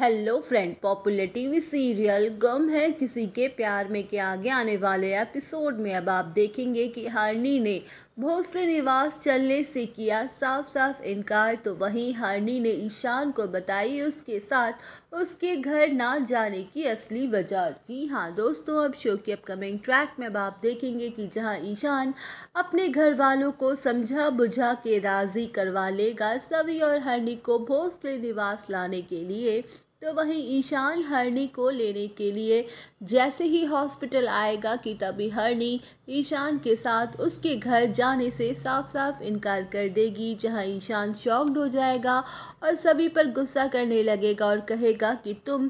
hello friend popular TV serial गम है किसी के प्यार में के आगे आने वाले एपिसोड में अब आप देखेंगे कि हारनी ने भोसले निवास चलने से किया साफ साफ इनकार तो वहीं हारनी ने ईशान को बताई उसके साथ उसके घर ना जाने की असली वजह जी हाँ दोस्तों अब शो की अपकमिंग ट्रैक में अब आप देखेंगे कि जहां ईशान अपने घर वालों को समझा बुझा के राज़ी करवा लेगा सभी और हरनी को भोसले निवास लाने के लिए तो वहीं ईशान हरनी को लेने के लिए जैसे ही हॉस्पिटल आएगा कि तभी हरनी ईशान के साथ उसके घर जाने से साफ साफ इनकार कर देगी जहां ईशान शॉक्ड हो जाएगा और सभी पर गुस्सा करने लगेगा और कहेगा कि तुम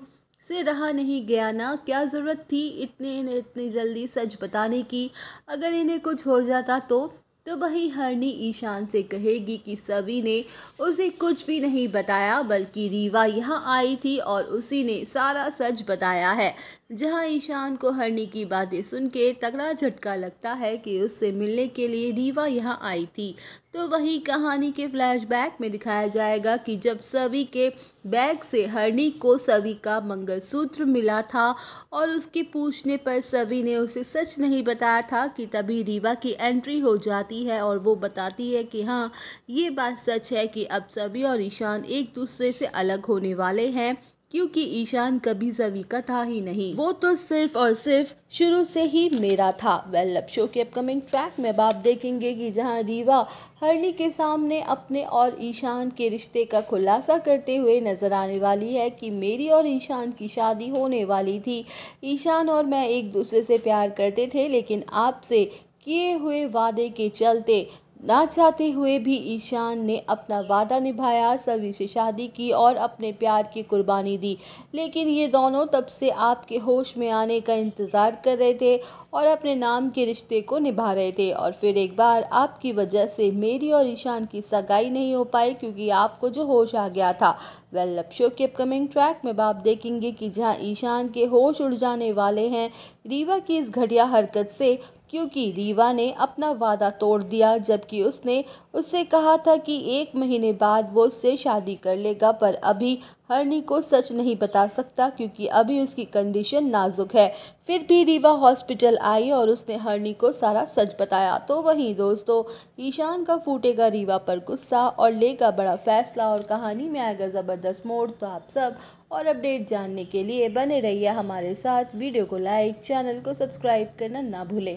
से रहा नहीं गया ना क्या ज़रूरत थी इतने इन्हें इतनी जल्दी सच बताने की अगर इन्हें कुछ हो जाता तो तो वही हरनी ईशान से कहेगी कि सभी ने उसे कुछ भी नहीं बताया बल्कि रीवा यहाँ आई थी और उसी ने सारा सच बताया है जहां ईशान को हरनी की बातें सुन के तगड़ा झटका लगता है कि उससे मिलने के लिए रीवा यहां आई थी तो वही कहानी के फ्लैशबैक में दिखाया जाएगा कि जब सभी के बैग से हरनी को सभी का मंगलसूत्र मिला था और उसके पूछने पर सभी ने उसे सच नहीं बताया था कि तभी रीवा की एंट्री हो जाती है और वो बताती है कि हाँ ये बात सच है कि अब सभी और ईशान एक दूसरे से अलग होने वाले हैं क्योंकि ईशान कभी सभी का था ही नहीं वो तो सिर्फ और सिर्फ शुरू से ही मेरा था वेल अब शो के अपकमिंग पैक में अब आप देखेंगे कि जहां रीवा हरनी के सामने अपने और ईशान के रिश्ते का खुलासा करते हुए नज़र आने वाली है कि मेरी और ईशान की शादी होने वाली थी ईशान और मैं एक दूसरे से प्यार करते थे लेकिन आपसे किए हुए वादे के चलते ना चाहते हुए भी ईशान ने अपना वादा निभाया सभी से शादी की और अपने प्यार की कुर्बानी दी लेकिन ये दोनों तब से आपके होश में आने का इंतज़ार कर रहे थे और अपने नाम के रिश्ते को निभा रहे थे और फिर एक बार आपकी वजह से मेरी और ईशान की सगाई नहीं हो पाई क्योंकि आपको जो होश आ गया था वेल लव शो के अपकमिंग ट्रैक में आप देखेंगे कि जहाँ ईशान के होश उड़ जाने वाले हैं रीवा की इस घटिया हरकत से क्योंकि रीवा ने अपना वादा तोड़ दिया जबकि उसने उससे कहा था कि एक महीने बाद वो उससे शादी कर लेगा पर अभी हरनी को सच नहीं बता सकता क्योंकि अभी उसकी कंडीशन नाजुक है फिर भी रीवा हॉस्पिटल आई और उसने हरनी को सारा सच बताया तो वहीं दोस्तों ईशान का फूटेगा रीवा पर गुस्सा और लेगा बड़ा फैसला और कहानी में आएगा ज़बरदस्त मोड़ तो आप सब और अपडेट जानने के लिए बने रहिए हमारे साथ वीडियो को लाइक चैनल को सब्सक्राइब करना ना भूलें